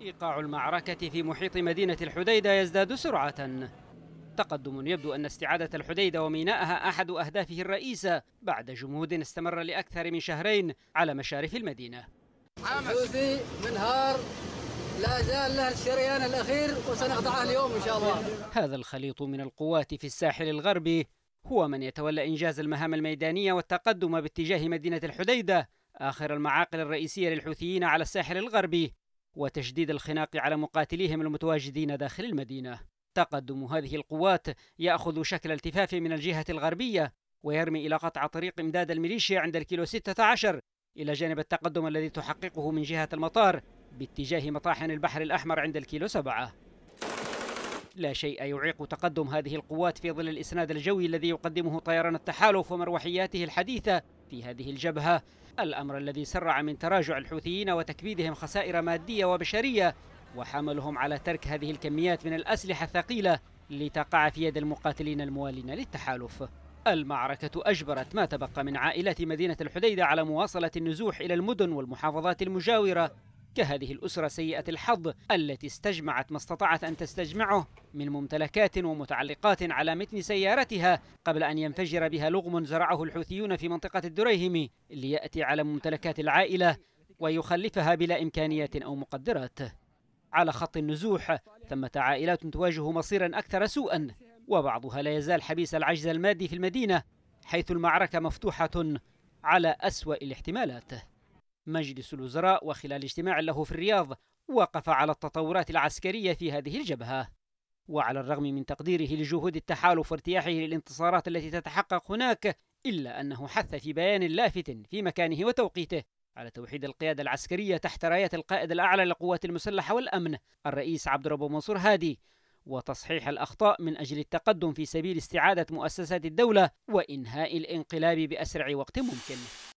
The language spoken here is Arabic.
إيقاع المعركة في محيط مدينة الحديدة يزداد سرعة تقدم يبدو أن استعادة الحديدة ومينائها أحد أهدافه الرئيسة بعد جمود استمر لأكثر من شهرين على مشارف المدينة حوثي منهار لا زال له الشريان الأخير وسنقطعه اليوم إن شاء الله هذا الخليط من القوات في الساحل الغربي هو من يتولى إنجاز المهام الميدانية والتقدم باتجاه مدينة الحديدة آخر المعاقل الرئيسية للحوثيين على الساحل الغربي وتشديد الخناق على مقاتليهم المتواجدين داخل المدينة تقدم هذه القوات يأخذ شكل التفاف من الجهة الغربية ويرمي إلى قطع طريق إمداد الميليشيا عند الكيلو 16 إلى جانب التقدم الذي تحققه من جهة المطار باتجاه مطاحن البحر الأحمر عند الكيلو 7 لا شيء يعيق تقدم هذه القوات في ظل الإسناد الجوي الذي يقدمه طيران التحالف ومروحياته الحديثة في هذه الجبهة الأمر الذي سرع من تراجع الحوثيين وتكبيدهم خسائر مادية وبشرية وحملهم على ترك هذه الكميات من الأسلحة الثقيلة لتقع في يد المقاتلين الموالين للتحالف المعركة أجبرت ما تبقى من عائلات مدينة الحديدة على مواصلة النزوح إلى المدن والمحافظات المجاورة كهذه الأسرة سيئة الحظ التي استجمعت ما استطاعت أن تستجمعه من ممتلكات ومتعلقات على متن سيارتها قبل أن ينفجر بها لغم زرعه الحوثيون في منطقة الدريهم ليأتي على ممتلكات العائلة ويخلفها بلا إمكانيات أو مقدرات على خط النزوح ثمة عائلات تواجه مصيرا أكثر سوءا وبعضها لا يزال حبيس العجز المادي في المدينة حيث المعركة مفتوحة على أسوأ الاحتمالات مجلس الوزراء وخلال اجتماع له في الرياض وقف على التطورات العسكرية في هذه الجبهة وعلى الرغم من تقديره لجهود التحالف وارتياحه للانتصارات التي تتحقق هناك إلا أنه حث في بيان لافت في مكانه وتوقيته على توحيد القيادة العسكرية تحت راية القائد الأعلى للقوات المسلحة والأمن الرئيس عبد ربو منصور هادي وتصحيح الأخطاء من أجل التقدم في سبيل استعادة مؤسسات الدولة وإنهاء الانقلاب بأسرع وقت ممكن